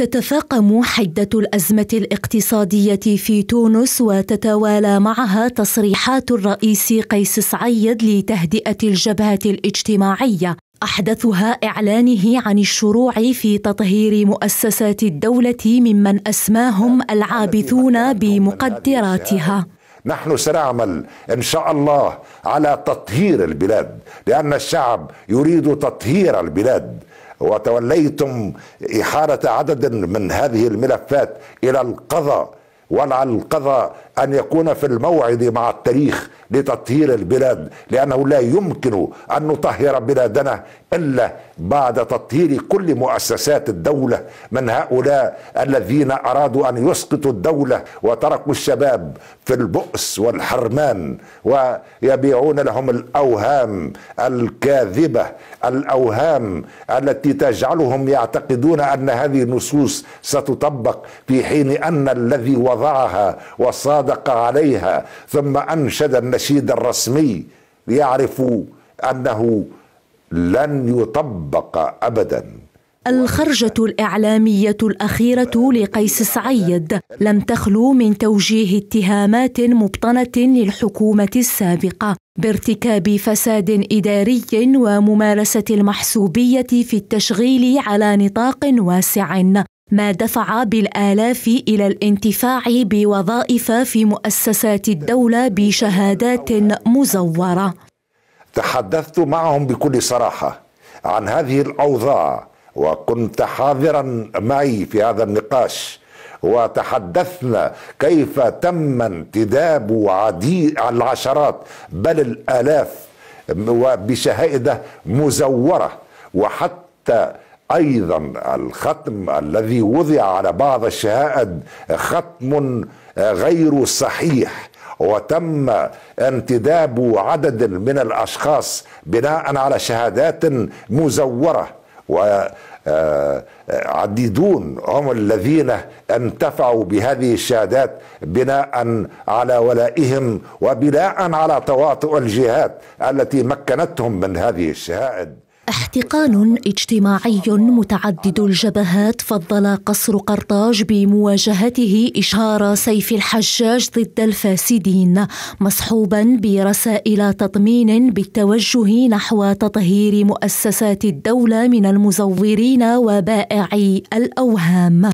تتفاقم حدة الأزمة الاقتصادية في تونس وتتوالى معها تصريحات الرئيس قيس سعيد لتهدئة الجبهة الاجتماعية أحدثها إعلانه عن الشروع في تطهير مؤسسات الدولة ممن أسماهم العابثون بمقدراتها نحن سنعمل ان شاء الله على تطهير البلاد لان الشعب يريد تطهير البلاد وتوليتم إحالة عدد من هذه الملفات إلى القضاء ولعل القضاء أن يكون في الموعد مع التاريخ لتطهير البلاد لأنه لا يمكن أن نطهر بلادنا الا بعد تطهير كل مؤسسات الدوله من هؤلاء الذين ارادوا ان يسقطوا الدوله وتركوا الشباب في البؤس والحرمان ويبيعون لهم الاوهام الكاذبه الاوهام التي تجعلهم يعتقدون ان هذه النصوص ستطبق في حين ان الذي وضعها وصادق عليها ثم انشد النشيد الرسمي يعرف انه لن يطبق ابدا الخرجة الإعلامية الأخيرة لقيس سعيد لم تخلو من توجيه اتهامات مبطنة للحكومة السابقة بارتكاب فساد إداري وممارسة المحسوبية في التشغيل على نطاق واسع ما دفع بالالاف الى الانتفاع بوظائف في مؤسسات الدوله بشهادات مزوره تحدثت معهم بكل صراحه عن هذه الاوضاع وكنت حاضرا معي في هذا النقاش وتحدثنا كيف تم انتداب عدي العشرات بل الالاف وبشهائده مزوره وحتى ايضا الختم الذي وضع على بعض الشهائد ختم غير صحيح وتم انتداب عدد من الاشخاص بناء على شهادات مزوره و آه، آه، عديدون هم الذين انتفعوا بهذه الشهادات بناء على ولائهم وبناء على تواطؤ الجهات التي مكنتهم من هذه الشهائد احتقان اجتماعي متعدد الجبهات فضل قصر قرطاج بمواجهته اشهار سيف الحجاج ضد الفاسدين مصحوبا برسائل تطمين بالتوجه نحو تطهير مؤسسات الدوله من المزورين وبائعي الاوهام